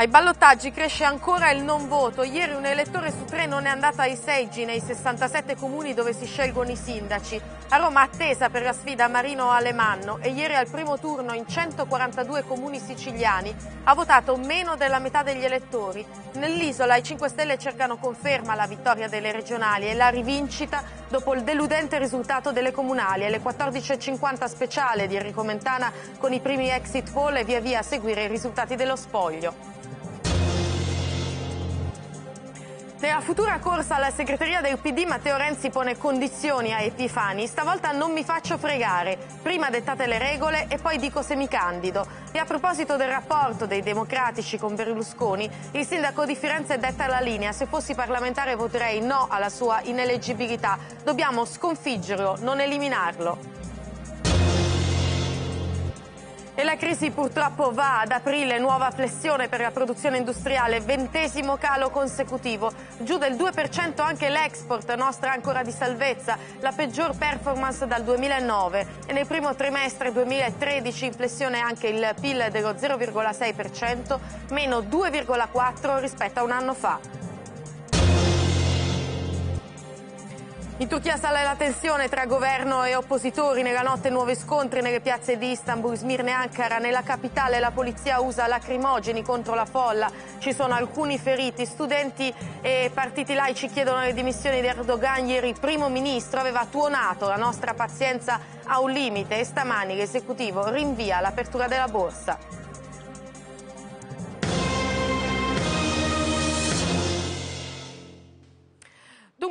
Ai ballottaggi cresce ancora il non voto. Ieri un elettore su tre non è andato ai seggi nei 67 comuni dove si scelgono i sindaci. A Roma attesa per la sfida Marino Alemanno e ieri al primo turno in 142 comuni siciliani ha votato meno della metà degli elettori. Nell'isola i 5 Stelle cercano conferma la vittoria delle regionali e la rivincita dopo il deludente risultato delle comunali. Alle 14.50 speciale di Enrico Mentana con i primi exit poll e via via a seguire i risultati dello spoglio. Nella futura corsa alla segreteria del PD Matteo Renzi pone condizioni a Epifani. Stavolta non mi faccio fregare. Prima dettate le regole e poi dico se mi candido. E a proposito del rapporto dei democratici con Berlusconi, il sindaco di Firenze detta la linea. Se fossi parlamentare voterei no alla sua ineleggibilità. Dobbiamo sconfiggerlo, non eliminarlo. E la crisi purtroppo va ad aprile, nuova flessione per la produzione industriale, ventesimo calo consecutivo, giù del 2% anche l'export, nostra ancora di salvezza, la peggior performance dal 2009 e nel primo trimestre 2013 in flessione anche il PIL dello 0,6%, meno 2,4% rispetto a un anno fa. In Turchia sale la tensione tra governo e oppositori, nella notte nuovi scontri nelle piazze di Istanbul, Smirne e Ankara. Nella capitale la polizia usa lacrimogeni contro la folla, ci sono alcuni feriti, studenti e partiti laici chiedono le dimissioni di Erdogan. Ieri il primo ministro aveva tuonato la nostra pazienza a un limite e stamani l'esecutivo rinvia l'apertura della borsa.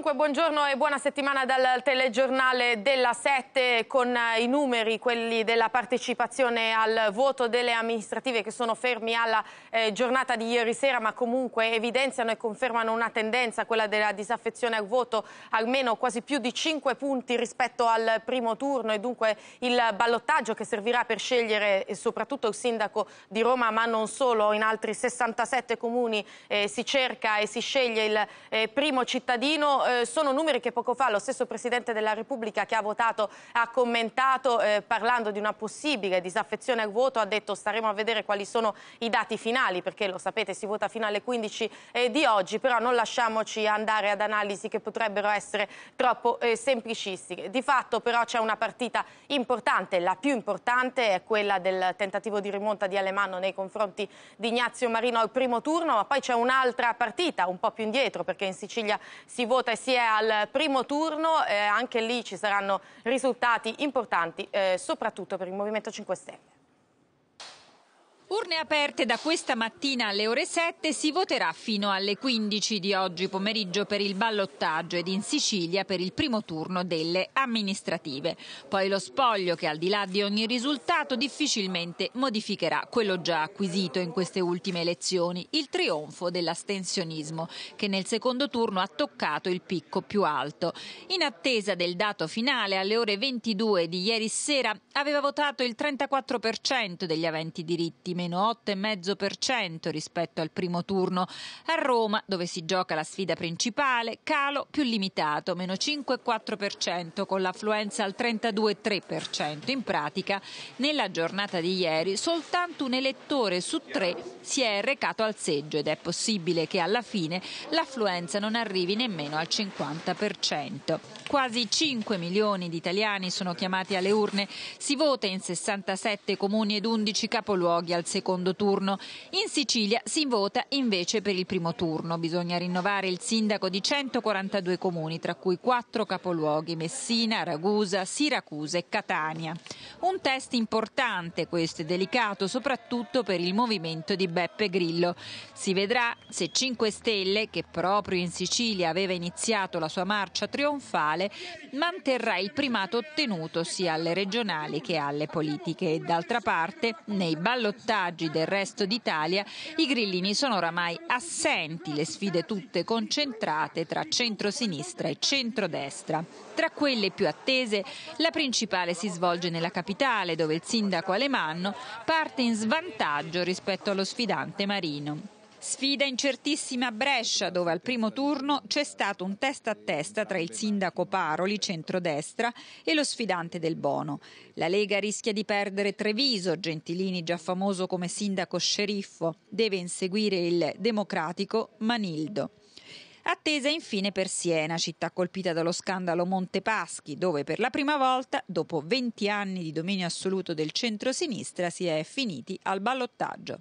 Dunque, buongiorno e buona settimana dal telegiornale della 7 con eh, i numeri, quelli della partecipazione al voto delle amministrative che sono fermi alla eh, giornata di ieri sera, ma comunque evidenziano e confermano una tendenza, quella della disaffezione al voto, almeno quasi più di 5 punti rispetto al primo turno e dunque il ballottaggio che servirà per scegliere soprattutto il sindaco di Roma, ma non solo, in altri 67 comuni eh, si cerca e si sceglie il eh, primo cittadino eh, sono numeri che poco fa lo stesso Presidente della Repubblica che ha votato ha commentato eh, parlando di una possibile disaffezione al voto, ha detto staremo a vedere quali sono i dati finali perché lo sapete si vota fino alle 15 eh, di oggi, però non lasciamoci andare ad analisi che potrebbero essere troppo eh, semplicistiche. Di fatto però c'è una partita importante, la più importante è quella del tentativo di rimonta di Alemanno nei confronti di Ignazio Marino al primo turno, ma poi c'è un'altra partita un po' più indietro perché in Sicilia si vota e si è al primo turno, eh, anche lì ci saranno risultati importanti, eh, soprattutto per il Movimento 5 Stelle. Urne aperte da questa mattina alle ore 7 si voterà fino alle 15 di oggi pomeriggio per il ballottaggio ed in Sicilia per il primo turno delle amministrative. Poi lo spoglio che al di là di ogni risultato difficilmente modificherà quello già acquisito in queste ultime elezioni, il trionfo dell'astensionismo che nel secondo turno ha toccato il picco più alto. In attesa del dato finale alle ore 22 di ieri sera aveva votato il 34% degli aventi diritti meno 8,5% rispetto al primo turno. A Roma, dove si gioca la sfida principale, calo più limitato, meno 5,4% con l'affluenza al 32,3%. In pratica, nella giornata di ieri, soltanto un elettore su tre si è recato al seggio ed è possibile che alla fine l'affluenza non arrivi nemmeno al 50%. Quasi 5 milioni di italiani sono chiamati alle urne. Si vota in 67 comuni ed 11 capoluoghi al secondo turno. In Sicilia si vota invece per il primo turno. Bisogna rinnovare il sindaco di 142 comuni, tra cui quattro capoluoghi, Messina, Ragusa, Siracusa e Catania. Un test importante questo è delicato soprattutto per il movimento di Beppe Grillo. Si vedrà se 5 Stelle, che proprio in Sicilia aveva iniziato la sua marcia trionfale, manterrà il primato ottenuto sia alle regionali che alle politiche e d'altra parte nei ballottaggi sondaggi del resto d'Italia i grillini sono oramai assenti, le sfide tutte concentrate tra centro-sinistra e centro-destra. Tra quelle più attese, la principale si svolge nella capitale, dove il sindaco Alemanno parte in svantaggio rispetto allo sfidante Marino. Sfida incertissima a Brescia, dove al primo turno c'è stato un testa a testa tra il sindaco Paroli, centrodestra, e lo sfidante del Bono. La Lega rischia di perdere Treviso, Gentilini già famoso come sindaco sceriffo, deve inseguire il democratico Manildo. Attesa infine per Siena, città colpita dallo scandalo Montepaschi, dove per la prima volta, dopo 20 anni di dominio assoluto del centro-sinistra, si è finiti al ballottaggio.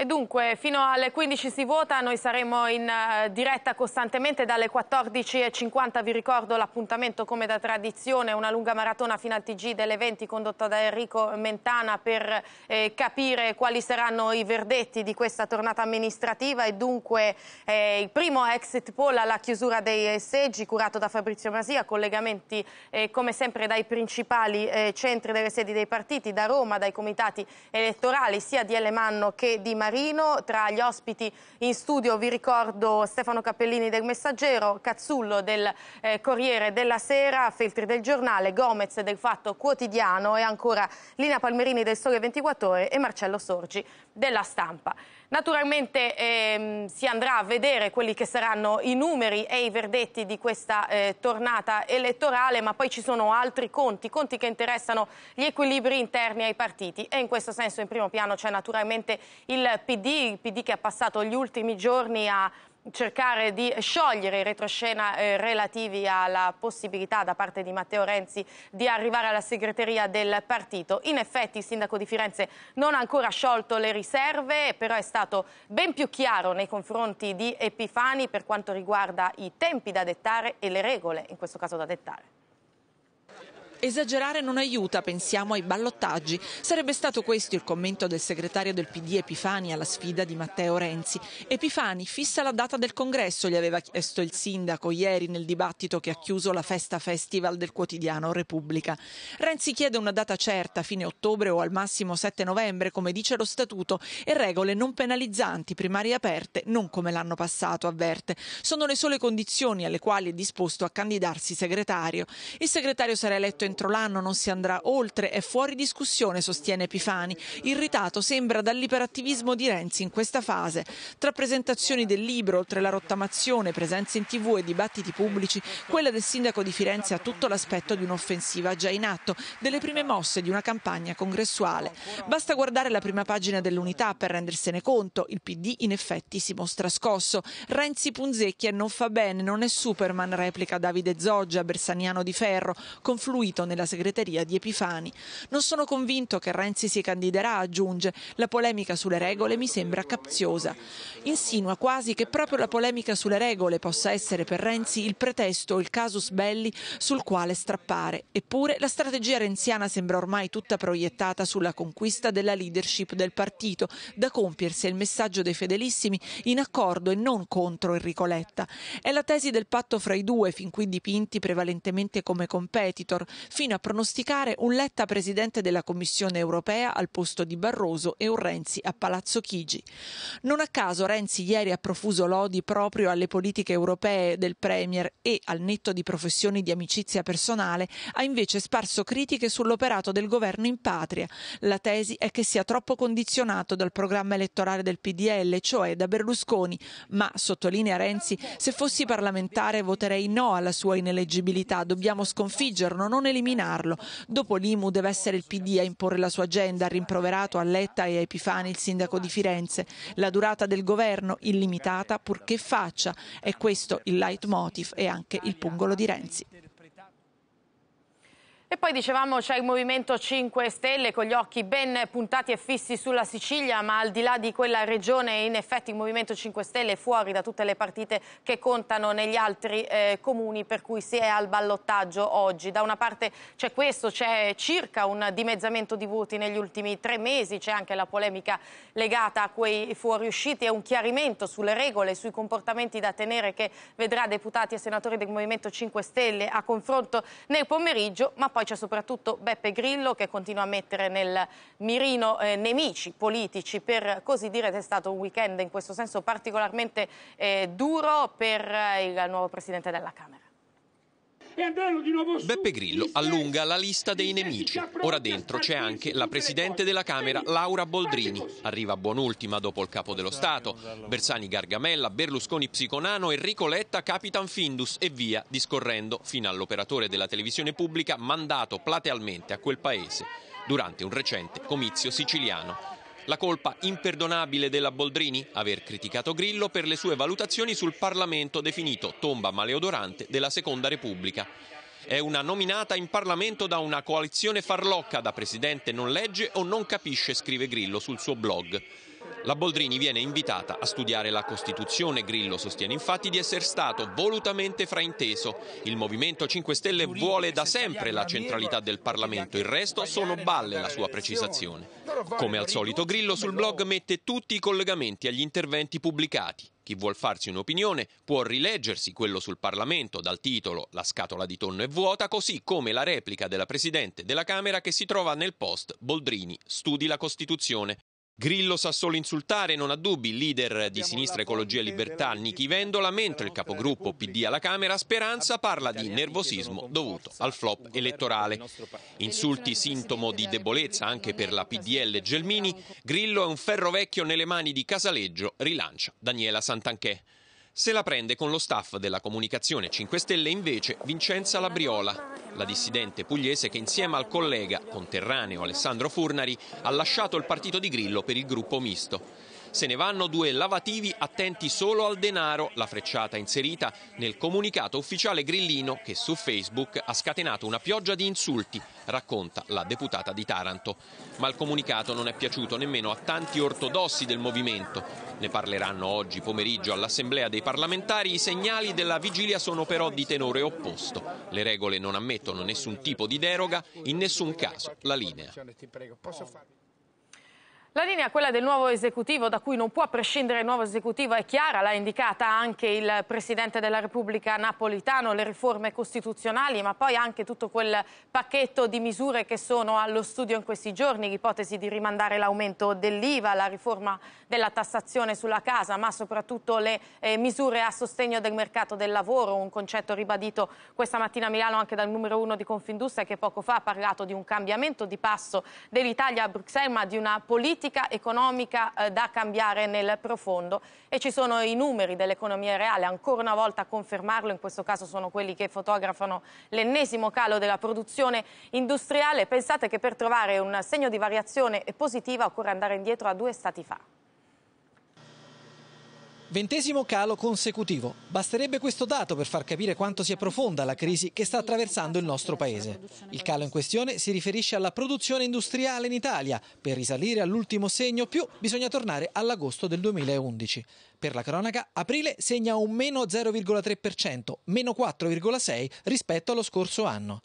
E dunque fino alle 15 si vota, noi saremo in eh, diretta costantemente dalle 14.50, vi ricordo l'appuntamento come da tradizione, una lunga maratona fino al TG delle 20 condotta da Enrico Mentana per eh, capire quali saranno i verdetti di questa tornata amministrativa e dunque eh, il primo exit poll alla chiusura dei eh, seggi curato da Fabrizio Masia, collegamenti eh, come sempre dai principali eh, centri delle sedi dei partiti, da Roma, dai comitati elettorali sia di Elemanno che di Maria. Marino. Tra gli ospiti in studio vi ricordo Stefano Cappellini del Messaggero, Cazzullo del eh, Corriere della Sera, Feltri del Giornale, Gomez del Fatto Quotidiano e ancora Lina Palmerini del Sole 24 Ore e Marcello Sorgi della Stampa. Naturalmente ehm, si andrà a vedere quelli che saranno i numeri e i verdetti di questa eh, tornata elettorale, ma poi ci sono altri conti, conti che interessano gli equilibri interni ai partiti e in questo senso in primo piano c'è naturalmente il PD, il PD che ha passato gli ultimi giorni a cercare di sciogliere i retroscena eh, relativi alla possibilità da parte di Matteo Renzi di arrivare alla segreteria del partito. In effetti il sindaco di Firenze non ha ancora sciolto le riserve, però è stato ben più chiaro nei confronti di Epifani per quanto riguarda i tempi da dettare e le regole, in questo caso da dettare. Esagerare non aiuta, pensiamo ai ballottaggi. Sarebbe stato questo il commento del segretario del PD Epifani alla sfida di Matteo Renzi. Epifani fissa la data del congresso, gli aveva chiesto il sindaco ieri nel dibattito che ha chiuso la festa festival del quotidiano Repubblica. Renzi chiede una data certa, fine ottobre o al massimo 7 novembre, come dice lo statuto, e regole non penalizzanti, primarie aperte, non come l'anno passato, avverte. Sono le sole condizioni alle quali è disposto a candidarsi segretario. Il segretario sarà eletto in entro l'anno non si andrà oltre è fuori discussione, sostiene Epifani, irritato sembra dall'iperattivismo di Renzi in questa fase. Tra presentazioni del libro, oltre la rottamazione, presenze in tv e dibattiti pubblici, quella del sindaco di Firenze ha tutto l'aspetto di un'offensiva già in atto, delle prime mosse di una campagna congressuale. Basta guardare la prima pagina dell'unità per rendersene conto, il PD in effetti si mostra scosso. Renzi punzecchia non fa bene, non è Superman, replica Davide Zoggia, bersaniano di ferro, confluito seguito nella segreteria di Epifani. Non sono convinto che Renzi si candiderà, aggiunge. La polemica sulle regole mi sembra capziosa. Insinua quasi che proprio la polemica sulle regole possa essere per Renzi il pretesto, il casus belli sul quale strappare. Eppure la strategia renziana sembra ormai tutta proiettata sulla conquista della leadership del partito, da compiersi il messaggio dei fedelissimi in accordo e non contro Enrico Letta. È la tesi del patto fra i due, fin qui dipinti prevalentemente come competitor, fino a pronosticare un Letta presidente della Commissione europea al posto di Barroso e un Renzi a Palazzo Chigi. Non a caso Renzi ieri ha profuso lodi proprio alle politiche europee del Premier e, al netto di professioni di amicizia personale, ha invece sparso critiche sull'operato del governo in patria. La tesi è che sia troppo condizionato dal programma elettorale del PDL, cioè da Berlusconi, ma, sottolinea Renzi, se fossi parlamentare voterei no alla sua ineleggibilità, dobbiamo sconfiggerlo, non eliminarlo eliminarlo. Dopo l'IMU deve essere il PD a imporre la sua agenda, ha rimproverato a Letta e a Epifani il sindaco di Firenze. La durata del governo illimitata purché faccia. È questo il leitmotiv e anche il pungolo di Renzi. E poi dicevamo c'è il Movimento 5 Stelle con gli occhi ben puntati e fissi sulla Sicilia, ma al di là di quella regione in effetti il Movimento 5 Stelle è fuori da tutte le partite che contano negli altri eh, comuni per cui si è al ballottaggio oggi. Da una parte c'è questo, c'è circa un dimezzamento di voti negli ultimi tre mesi, c'è anche la polemica legata a quei fuoriusciti e un chiarimento sulle regole, sui comportamenti da tenere che vedrà deputati e senatori del Movimento 5 Stelle a confronto nel pomeriggio, ma poi c'è soprattutto Beppe Grillo che continua a mettere nel mirino eh, nemici politici, per così dire, ed è stato un weekend in questo senso particolarmente eh, duro per eh, il nuovo Presidente della Camera. Beppe Grillo allunga la lista dei nemici. Ora dentro c'è anche la Presidente della Camera, Laura Boldrini. Arriva buonultima dopo il Capo dello Stato. Bersani Gargamella, Berlusconi Psiconano, Enrico Letta, Capitan Findus e via discorrendo fino all'operatore della televisione pubblica mandato platealmente a quel paese durante un recente comizio siciliano. La colpa imperdonabile della Boldrini? Aver criticato Grillo per le sue valutazioni sul Parlamento definito tomba maleodorante della Seconda Repubblica. È una nominata in Parlamento da una coalizione farlocca da presidente non legge o non capisce, scrive Grillo sul suo blog. La Boldrini viene invitata a studiare la Costituzione. Grillo sostiene infatti di essere stato volutamente frainteso. Il Movimento 5 Stelle vuole da sempre la centralità del Parlamento, il resto sono balle la sua precisazione. Come al solito Grillo sul blog mette tutti i collegamenti agli interventi pubblicati. Chi vuol farsi un'opinione può rileggersi quello sul Parlamento dal titolo La scatola di tonno è vuota, così come la replica della Presidente della Camera che si trova nel post Boldrini, studi la Costituzione. Grillo sa solo insultare, non ha dubbi, leader di Sinistra Ecologia e Libertà Niki Vendola, mentre il capogruppo PD alla Camera Speranza parla di nervosismo dovuto al flop elettorale. Insulti sintomo di debolezza anche per la PDL Gelmini, Grillo è un ferro vecchio nelle mani di Casaleggio, rilancia Daniela Santanchè. Se la prende con lo staff della comunicazione 5 Stelle invece Vincenza Labriola la dissidente pugliese che insieme al collega conterraneo Alessandro Furnari ha lasciato il partito di Grillo per il gruppo misto. Se ne vanno due lavativi attenti solo al denaro, la frecciata inserita nel comunicato ufficiale grillino che su Facebook ha scatenato una pioggia di insulti, racconta la deputata di Taranto. Ma il comunicato non è piaciuto nemmeno a tanti ortodossi del movimento. Ne parleranno oggi pomeriggio all'Assemblea dei parlamentari. I segnali della vigilia sono però di tenore opposto. Le regole non ammettono nessun tipo di deroga, in nessun caso la linea. La linea, quella del nuovo esecutivo, da cui non può prescindere il nuovo esecutivo, è chiara, l'ha indicata anche il Presidente della Repubblica Napolitano, le riforme costituzionali, ma poi anche tutto quel pacchetto di misure che sono allo studio in questi giorni, l'ipotesi di rimandare l'aumento dell'IVA, la riforma della tassazione sulla casa, ma soprattutto le eh, misure a sostegno del mercato del lavoro, un concetto ribadito questa mattina a Milano anche dal numero uno di Confindustria che poco fa ha parlato di un cambiamento di passo dell'Italia a Bruxelles, ma di una politica politica economica eh, da cambiare nel profondo e ci sono i numeri dell'economia reale, ancora una volta a confermarlo, in questo caso sono quelli che fotografano l'ennesimo calo della produzione industriale. Pensate che per trovare un segno di variazione positiva occorre andare indietro a due stati fa. Ventesimo calo consecutivo. Basterebbe questo dato per far capire quanto sia profonda la crisi che sta attraversando il nostro paese. Il calo in questione si riferisce alla produzione industriale in Italia. Per risalire all'ultimo segno più bisogna tornare all'agosto del 2011. Per la cronaca, aprile segna un meno 0,3%, meno 4,6% rispetto allo scorso anno.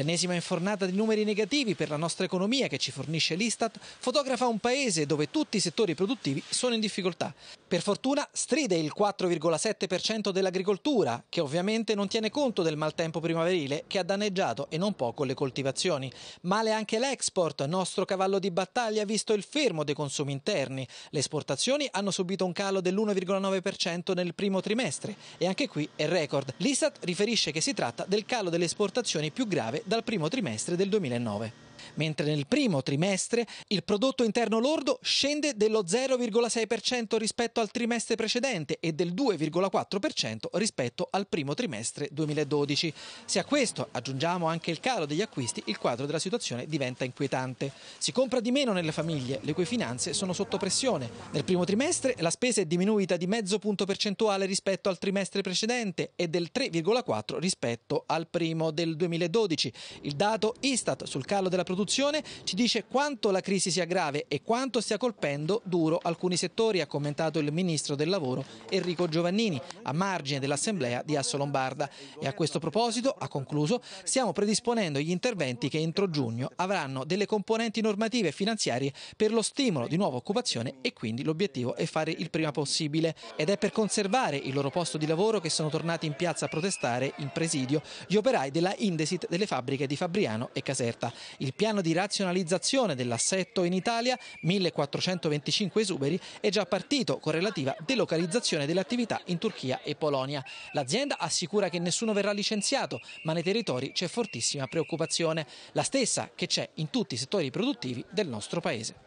L'ennesima infornata di numeri negativi per la nostra economia che ci fornisce l'Istat fotografa un paese dove tutti i settori produttivi sono in difficoltà. Per fortuna stride il 4,7% dell'agricoltura, che ovviamente non tiene conto del maltempo primaverile che ha danneggiato e non poco le coltivazioni. Male anche l'export, nostro cavallo di battaglia visto il fermo dei consumi interni. Le esportazioni hanno subito un calo dell'1,9% nel primo trimestre e anche qui è record. L'Istat riferisce che si tratta del calo delle esportazioni più grave dal primo trimestre del 2009 mentre nel primo trimestre il prodotto interno lordo scende dello 0,6% rispetto al trimestre precedente e del 2,4% rispetto al primo trimestre 2012. Se a questo aggiungiamo anche il calo degli acquisti, il quadro della situazione diventa inquietante. Si compra di meno nelle famiglie, le cui finanze sono sotto pressione. Nel primo trimestre la spesa è diminuita di mezzo punto percentuale rispetto al trimestre precedente e del 3,4 rispetto al primo del 2012. Il dato Istat sul calo della produzione risoluzione ci dice quanto la crisi sia grave e quanto stia colpendo duro alcuni settori, ha commentato il ministro del lavoro Enrico Giovannini a margine dell'assemblea di Asso Lombarda. E a questo proposito, ha concluso, stiamo predisponendo gli interventi che entro giugno avranno delle componenti normative e finanziarie per lo stimolo di nuova occupazione e quindi l'obiettivo è fare il prima possibile. Ed è per conservare il loro posto di lavoro che sono tornati in piazza a protestare in presidio gli operai della Indesit delle fabbriche di Fabriano e Caserta. Il piano piano di razionalizzazione dell'assetto in Italia, 1425 esuberi, è già partito con relativa delocalizzazione delle attività in Turchia e Polonia. L'azienda assicura che nessuno verrà licenziato, ma nei territori c'è fortissima preoccupazione, la stessa che c'è in tutti i settori produttivi del nostro paese.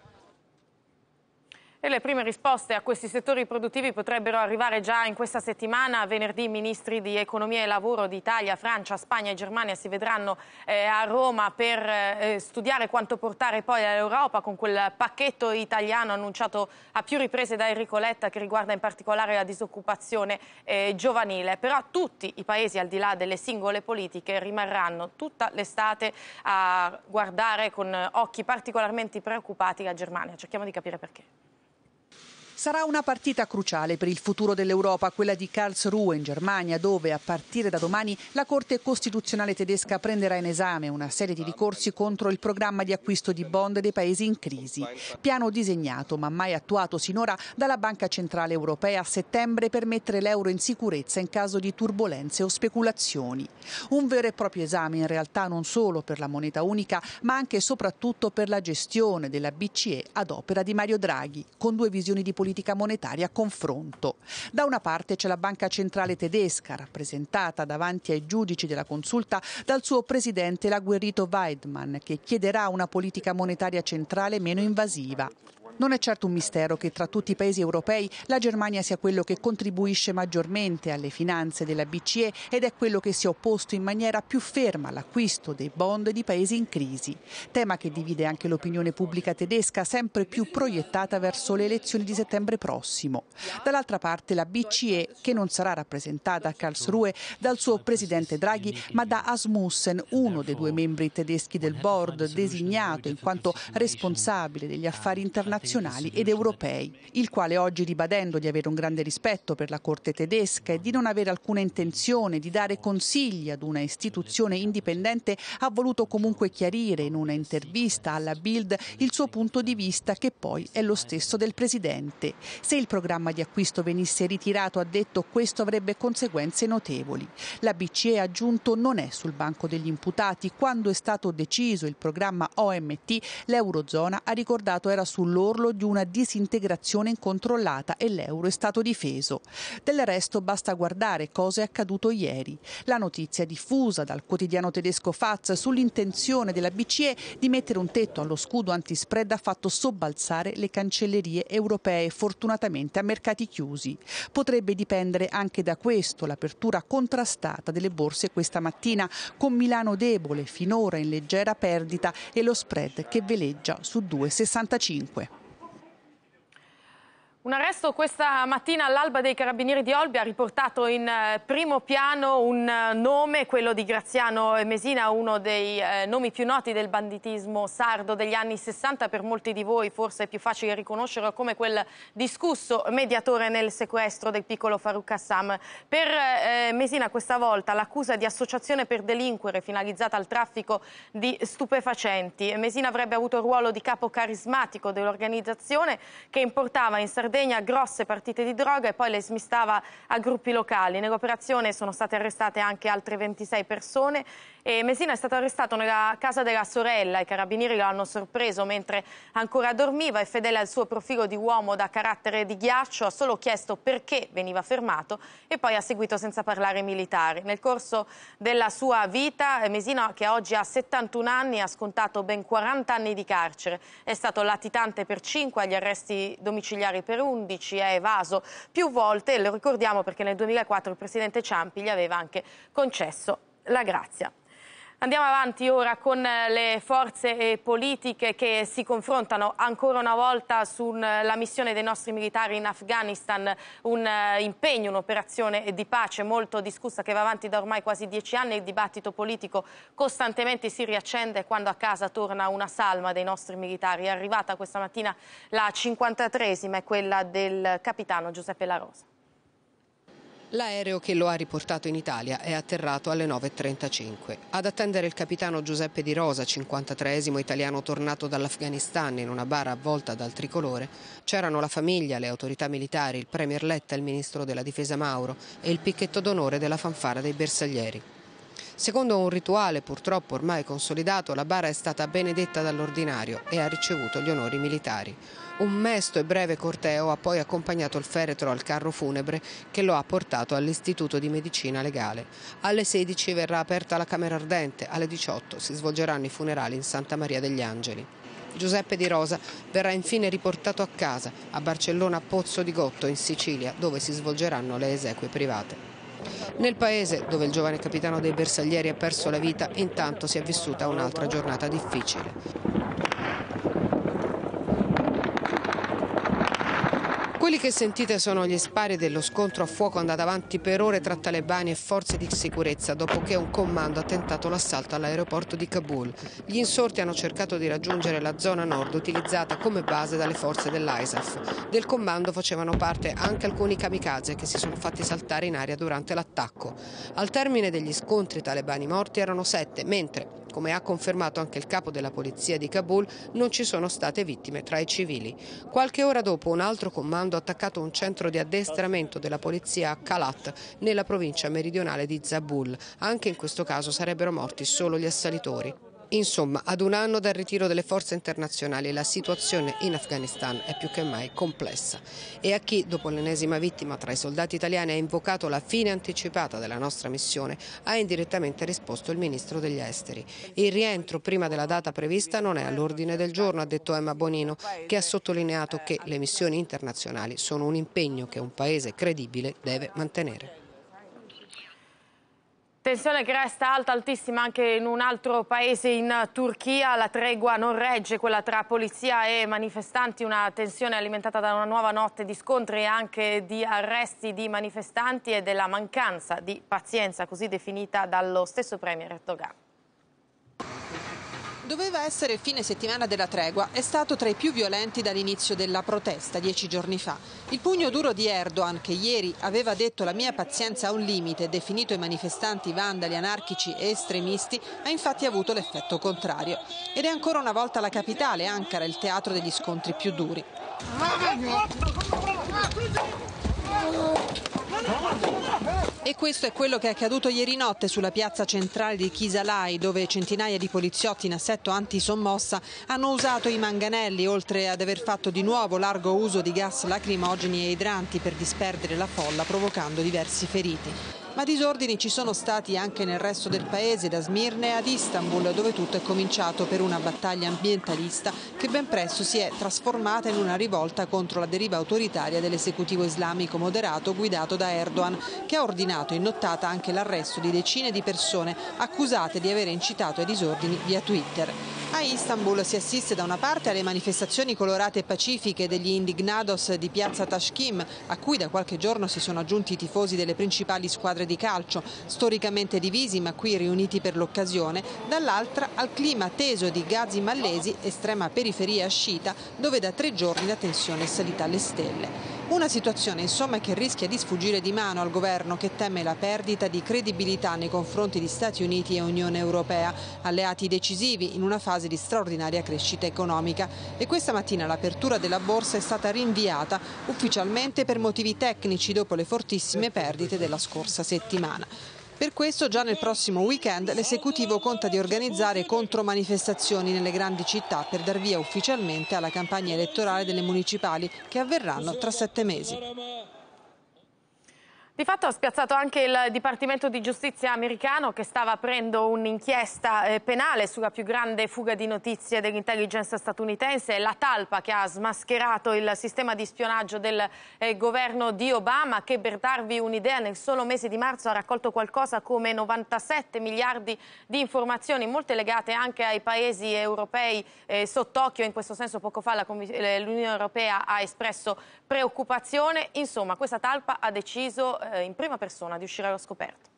E le prime risposte a questi settori produttivi potrebbero arrivare già in questa settimana. Venerdì i ministri di Economia e Lavoro di Italia, Francia, Spagna e Germania si vedranno eh, a Roma per eh, studiare quanto portare poi all'Europa con quel pacchetto italiano annunciato a più riprese da Enrico Letta che riguarda in particolare la disoccupazione eh, giovanile. Però tutti i paesi al di là delle singole politiche rimarranno tutta l'estate a guardare con occhi particolarmente preoccupati la Germania. Cerchiamo di capire perché. Sarà una partita cruciale per il futuro dell'Europa, quella di Karlsruhe in Germania, dove a partire da domani la Corte Costituzionale tedesca prenderà in esame una serie di ricorsi contro il programma di acquisto di bond dei paesi in crisi. Piano disegnato ma mai attuato sinora dalla Banca Centrale Europea a settembre per mettere l'euro in sicurezza in caso di turbulenze o speculazioni. Un vero e proprio esame in realtà non solo per la moneta unica, ma anche e soprattutto per la gestione della BCE ad opera di Mario Draghi, con due visioni di politica politica monetaria confronto. Da una parte c'è la Banca Centrale tedesca, rappresentata davanti ai giudici della consulta dal suo presidente l'agguerrito Weidmann, che chiederà una politica monetaria centrale meno invasiva. Non è certo un mistero che tra tutti i paesi europei la Germania sia quello che contribuisce maggiormente alle finanze della BCE ed è quello che si è opposto in maniera più ferma all'acquisto dei bond di paesi in crisi, tema che divide anche l'opinione pubblica tedesca sempre più proiettata verso le elezioni di settembre prossimo. Dall'altra parte la BCE, che non sarà rappresentata a Karlsruhe dal suo presidente Draghi, ma da Asmussen, uno dei due membri tedeschi del board, designato in quanto responsabile degli affari internazionali nazionali ed europei, il quale oggi ribadendo di avere un grande rispetto per la Corte tedesca e di non avere alcuna intenzione di dare consigli ad una istituzione indipendente, ha voluto comunque chiarire in una intervista alla Bild il suo punto di vista che poi è lo stesso del Presidente. Se il programma di acquisto venisse ritirato, ha detto, questo avrebbe conseguenze notevoli. La BCE ha aggiunto non è sul banco degli imputati. Quando è stato deciso il programma OMT, l'Eurozona ha ricordato era sull'ordine all'orlo di una disintegrazione incontrollata e l'euro è stato difeso. Del resto basta guardare cosa è accaduto ieri. La notizia diffusa dal quotidiano tedesco Faz sull'intenzione della BCE di mettere un tetto allo scudo antispread ha fatto sobbalzare le cancellerie europee, fortunatamente a mercati chiusi. Potrebbe dipendere anche da questo l'apertura contrastata delle borse questa mattina, con Milano debole, finora in leggera perdita e lo spread che veleggia su 2,65. Un arresto questa mattina all'alba dei carabinieri di Olbia ha riportato in eh, primo piano un eh, nome, quello di Graziano Mesina, uno dei eh, nomi più noti del banditismo sardo degli anni 60. Per molti di voi forse è più facile riconoscerlo come quel discusso mediatore nel sequestro del piccolo Farouk Hassam. Per Mesina questa volta l'accusa di associazione per delinquere finalizzata al traffico di stupefacenti. Mesina avrebbe avuto il ruolo di capo carismatico dell'organizzazione che importava in Sardegna Sardegna grosse partite di droga e poi le smistava a gruppi locali. Nell'operazione sono state arrestate anche altre 26 persone e Messina è stato arrestato nella casa della sorella. I carabinieri lo hanno sorpreso mentre ancora dormiva e fedele al suo profilo di uomo da carattere di ghiaccio ha solo chiesto perché veniva fermato e poi ha seguito senza parlare i militari. Nel corso della sua vita Messina, che oggi ha 71 anni, ha scontato ben 40 anni di carcere. È stato latitante per 5, agli arresti domiciliari per 11, è evaso più volte e lo ricordiamo perché nel 2004 il presidente Ciampi gli aveva anche concesso la grazia. Andiamo avanti ora con eh, le forze eh, politiche che si confrontano ancora una volta sulla eh, missione dei nostri militari in Afghanistan, un impegno, un'operazione di pace molto discussa che va avanti da ormai quasi dieci anni, il dibattito politico costantemente si riaccende quando a casa torna una salma dei nostri militari. È arrivata questa mattina la 53esima, quella del capitano Giuseppe La Rosa. L'aereo che lo ha riportato in Italia è atterrato alle 9.35. Ad attendere il capitano Giuseppe Di Rosa, 53esimo italiano tornato dall'Afghanistan in una bara avvolta dal tricolore, c'erano la famiglia, le autorità militari, il Premier Letta, il Ministro della Difesa Mauro e il picchetto d'onore della fanfara dei bersaglieri. Secondo un rituale purtroppo ormai consolidato, la bara è stata benedetta dall'ordinario e ha ricevuto gli onori militari. Un mesto e breve corteo ha poi accompagnato il feretro al carro funebre che lo ha portato all'Istituto di Medicina Legale. Alle 16 verrà aperta la Camera Ardente, alle 18 si svolgeranno i funerali in Santa Maria degli Angeli. Giuseppe Di Rosa verrà infine riportato a casa, a Barcellona Pozzo di Gotto, in Sicilia, dove si svolgeranno le esequie private. Nel paese, dove il giovane capitano dei bersaglieri ha perso la vita, intanto si è vissuta un'altra giornata difficile. Quelli che sentite sono gli spari dello scontro a fuoco andato avanti per ore tra talebani e forze di sicurezza dopo che un comando ha tentato l'assalto all'aeroporto di Kabul. Gli insorti hanno cercato di raggiungere la zona nord utilizzata come base dalle forze dell'ISAF. Del comando facevano parte anche alcuni kamikaze che si sono fatti saltare in aria durante l'attacco. Al termine degli scontri i talebani morti erano sette, mentre come ha confermato anche il capo della polizia di Kabul, non ci sono state vittime tra i civili. Qualche ora dopo un altro comando ha attaccato un centro di addestramento della polizia a Kalat, nella provincia meridionale di Zabul. Anche in questo caso sarebbero morti solo gli assalitori. Insomma, ad un anno dal ritiro delle forze internazionali la situazione in Afghanistan è più che mai complessa e a chi, dopo l'ennesima vittima tra i soldati italiani, ha invocato la fine anticipata della nostra missione, ha indirettamente risposto il ministro degli esteri. Il rientro prima della data prevista non è all'ordine del giorno, ha detto Emma Bonino, che ha sottolineato che le missioni internazionali sono un impegno che un paese credibile deve mantenere. Tensione che resta alta, altissima anche in un altro paese in Turchia. La tregua non regge, quella tra polizia e manifestanti. Una tensione alimentata da una nuova notte di scontri e anche di arresti di manifestanti e della mancanza di pazienza, così definita dallo stesso premier Erdogan. Doveva essere fine settimana della tregua, è stato tra i più violenti dall'inizio della protesta dieci giorni fa. Il pugno duro di Erdogan, che ieri aveva detto la mia pazienza ha un limite, definito i manifestanti vandali, anarchici e estremisti, ha infatti avuto l'effetto contrario. Ed è ancora una volta la capitale, Ankara, il teatro degli scontri più duri. E questo è quello che è accaduto ieri notte sulla piazza centrale di Kisalai, dove centinaia di poliziotti in assetto antisommossa hanno usato i manganelli, oltre ad aver fatto di nuovo largo uso di gas lacrimogeni e idranti per disperdere la folla, provocando diversi feriti. Ma disordini ci sono stati anche nel resto del paese, da Smirne ad Istanbul, dove tutto è cominciato per una battaglia ambientalista che ben presto si è trasformata in una rivolta contro la deriva autoritaria dell'esecutivo islamico moderato guidato da Erdogan, che ha ordinato in nottata anche l'arresto di decine di persone accusate di aver incitato ai disordini via Twitter. A Istanbul si assiste da una parte alle manifestazioni colorate e pacifiche degli indignados di piazza Tashkim, a cui da qualche giorno si sono aggiunti i tifosi delle principali squadre squadre di calcio storicamente divisi ma qui riuniti per l'occasione, dall'altra al clima teso di Gazi Mallesi, estrema periferia sciita, dove da tre giorni la tensione è salita alle stelle. Una situazione insomma che rischia di sfuggire di mano al governo che teme la perdita di credibilità nei confronti di Stati Uniti e Unione Europea, alleati decisivi in una fase di straordinaria crescita economica. E questa mattina l'apertura della borsa è stata rinviata ufficialmente per motivi tecnici dopo le fortissime perdite della scorsa settimana. Per questo già nel prossimo weekend l'esecutivo conta di organizzare contromanifestazioni nelle grandi città per dar via ufficialmente alla campagna elettorale delle municipali che avverranno tra sette mesi. Di fatto ha spiazzato anche il Dipartimento di Giustizia americano che stava aprendo un'inchiesta eh, penale sulla più grande fuga di notizie dell'intelligence statunitense, la talpa che ha smascherato il sistema di spionaggio del eh, governo di Obama che per darvi un'idea nel solo mese di marzo ha raccolto qualcosa come 97 miliardi di informazioni, molte legate anche ai paesi europei eh, sott'occhio, in questo senso poco fa l'Unione Europea ha espresso preoccupazione, insomma questa talpa ha deciso eh, in prima persona di uscire allo scoperto.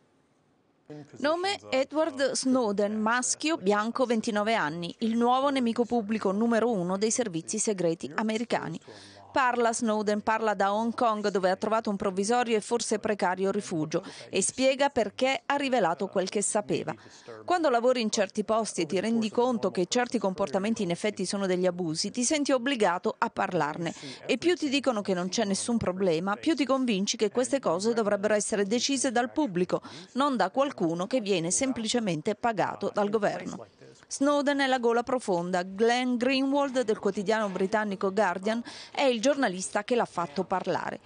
Nome Edward Snowden, maschio, bianco, 29 anni, il nuovo nemico pubblico numero uno dei servizi segreti americani parla Snowden, parla da Hong Kong dove ha trovato un provvisorio e forse precario rifugio e spiega perché ha rivelato quel che sapeva. Quando lavori in certi posti e ti rendi conto che certi comportamenti in effetti sono degli abusi, ti senti obbligato a parlarne e più ti dicono che non c'è nessun problema, più ti convinci che queste cose dovrebbero essere decise dal pubblico, non da qualcuno che viene semplicemente pagato dal governo. Snowden è la gola profonda. Glenn Greenwald del quotidiano britannico Guardian è il giornalista che l'ha fatto parlare.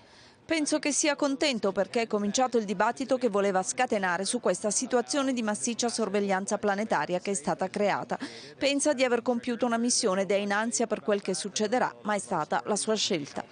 Penso che sia contento perché è cominciato il dibattito che voleva scatenare su questa situazione di massiccia sorveglianza planetaria che è stata creata. Pensa di aver compiuto una missione ed è in ansia per quel che succederà, ma è stata la sua scelta.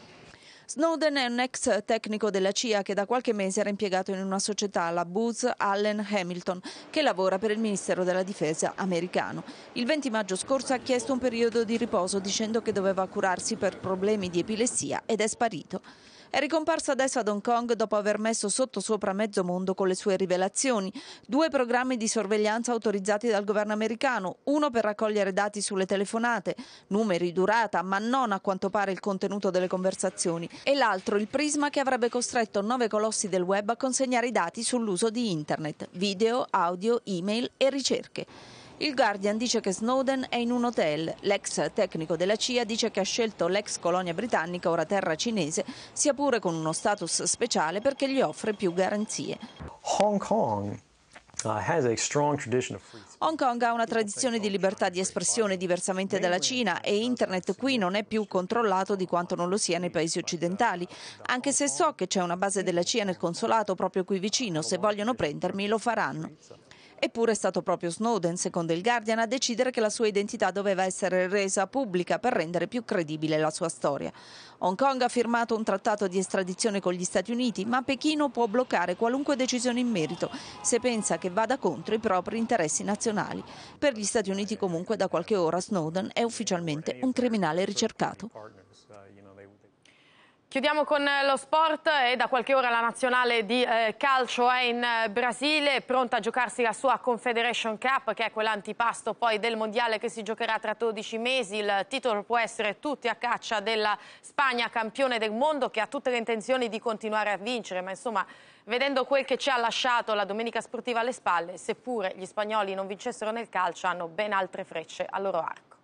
Snowden è un ex tecnico della CIA che da qualche mese era impiegato in una società, la Booz Allen Hamilton, che lavora per il Ministero della Difesa americano. Il 20 maggio scorso ha chiesto un periodo di riposo dicendo che doveva curarsi per problemi di epilessia ed è sparito. È ricomparsa adesso ad Hong Kong dopo aver messo sotto sopra mezzo mondo con le sue rivelazioni. Due programmi di sorveglianza autorizzati dal governo americano, uno per raccogliere dati sulle telefonate, numeri, durata, ma non a quanto pare il contenuto delle conversazioni, e l'altro il prisma che avrebbe costretto nove colossi del web a consegnare i dati sull'uso di internet, video, audio, email e ricerche. Il Guardian dice che Snowden è in un hotel. L'ex tecnico della CIA dice che ha scelto l'ex colonia britannica, ora terra cinese, sia pure con uno status speciale perché gli offre più garanzie. Hong Kong uh, Hong Kong ha una tradizione di libertà di espressione diversamente dalla Cina e internet qui non è più controllato di quanto non lo sia nei paesi occidentali, anche se so che c'è una base della CIA nel consolato proprio qui vicino, se vogliono prendermi lo faranno. Eppure è stato proprio Snowden, secondo il Guardian, a decidere che la sua identità doveva essere resa pubblica per rendere più credibile la sua storia. Hong Kong ha firmato un trattato di estradizione con gli Stati Uniti, ma Pechino può bloccare qualunque decisione in merito se pensa che vada contro i propri interessi nazionali. Per gli Stati Uniti comunque da qualche ora Snowden è ufficialmente un criminale ricercato. Chiudiamo con eh, lo sport e eh, da qualche ora la nazionale di eh, calcio è in eh, Brasile, pronta a giocarsi la sua Confederation Cup che è quell'antipasto poi del mondiale che si giocherà tra 12 mesi. Il titolo può essere tutti a caccia della Spagna, campione del mondo che ha tutte le intenzioni di continuare a vincere, ma insomma vedendo quel che ci ha lasciato la domenica sportiva alle spalle, seppure gli spagnoli non vincessero nel calcio hanno ben altre frecce al loro arco.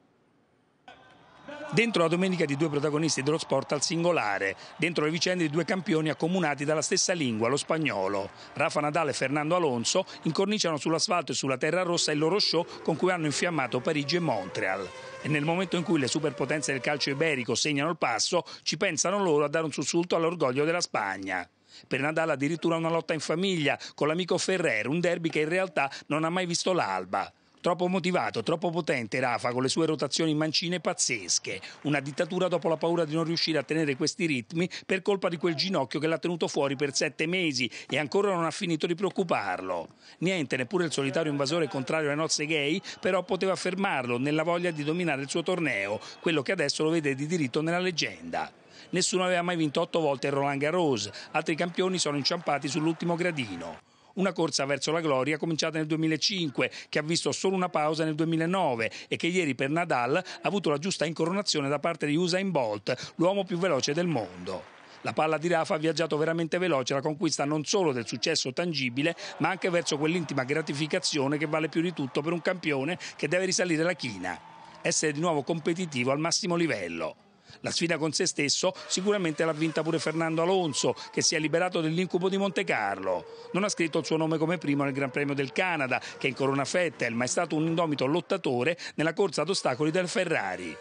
Dentro la domenica di due protagonisti dello sport al singolare, dentro le vicende di due campioni accomunati dalla stessa lingua, lo spagnolo. Rafa Nadal e Fernando Alonso incorniciano sull'asfalto e sulla terra rossa il loro show con cui hanno infiammato Parigi e Montreal. E nel momento in cui le superpotenze del calcio iberico segnano il passo, ci pensano loro a dare un sussulto all'orgoglio della Spagna. Per Nadal addirittura una lotta in famiglia con l'amico Ferrer, un derby che in realtà non ha mai visto l'alba. Troppo motivato, troppo potente Rafa con le sue rotazioni mancine pazzesche. Una dittatura dopo la paura di non riuscire a tenere questi ritmi per colpa di quel ginocchio che l'ha tenuto fuori per sette mesi e ancora non ha finito di preoccuparlo. Niente, neppure il solitario invasore contrario alle nozze gay, però poteva fermarlo nella voglia di dominare il suo torneo, quello che adesso lo vede di diritto nella leggenda. Nessuno aveva mai vinto otto volte il Roland Garros, altri campioni sono inciampati sull'ultimo gradino. Una corsa verso la gloria cominciata nel 2005, che ha visto solo una pausa nel 2009 e che ieri per Nadal ha avuto la giusta incoronazione da parte di Usain Bolt, l'uomo più veloce del mondo. La palla di Rafa ha viaggiato veramente veloce alla conquista non solo del successo tangibile, ma anche verso quell'intima gratificazione che vale più di tutto per un campione che deve risalire la china. Essere di nuovo competitivo al massimo livello la sfida con se stesso sicuramente l'ha vinta pure Fernando Alonso che si è liberato dell'incubo di Monte Carlo. Non ha scritto il suo nome come primo nel Gran Premio del Canada che incorona Fettel, ma è stato un indomito lottatore nella corsa ad ostacoli del Ferrari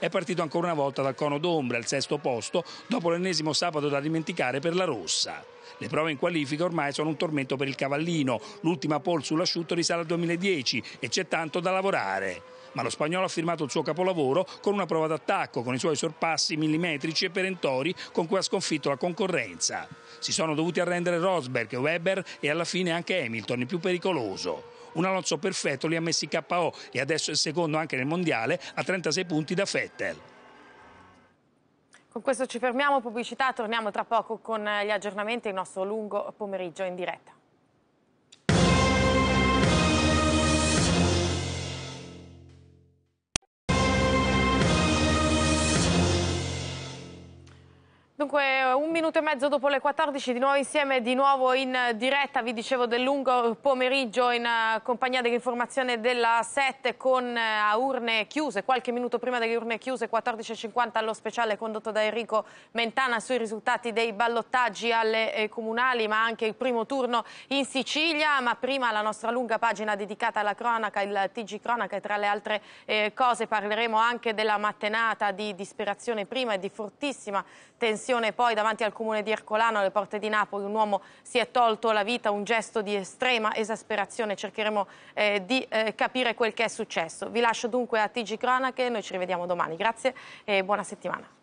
è partito ancora una volta dal cono d'ombra, al sesto posto, dopo l'ennesimo sabato da dimenticare per la rossa. Le prove in qualifica ormai sono un tormento per il cavallino, l'ultima pole sull'asciutto risale al 2010 e c'è tanto da lavorare ma lo spagnolo ha firmato il suo capolavoro con una prova d'attacco, con i suoi sorpassi millimetrici e perentori con cui ha sconfitto la concorrenza. Si sono dovuti arrendere Rosberg, Weber e alla fine anche Hamilton, il più pericoloso. Un Alonso perfetto li ha messi KO e adesso è secondo anche nel mondiale a 36 punti da Vettel. Con questo ci fermiamo, pubblicità, torniamo tra poco con gli aggiornamenti e il nostro lungo pomeriggio in diretta. Dunque, eh, un minuto e mezzo dopo le 14, di nuovo insieme, di nuovo in diretta, vi dicevo del lungo pomeriggio in eh, compagnia dell'informazione della 7 con eh, a urne chiuse, qualche minuto prima delle urne chiuse, 14.50 allo speciale condotto da Enrico Mentana sui risultati dei ballottaggi alle comunali, ma anche il primo turno in Sicilia, ma prima la nostra lunga pagina dedicata alla cronaca, il TG Cronaca e tra le altre cose parleremo anche della mattinata di disperazione prima e di fortissima tensione aggressione poi davanti al comune di Ercolano, alle porte di Napoli, un uomo si è tolto la vita, un gesto di estrema esasperazione. Cercheremo eh, di eh, capire quel che è successo. Vi lascio dunque a TG Cronache, noi ci rivediamo domani. Grazie e buona settimana.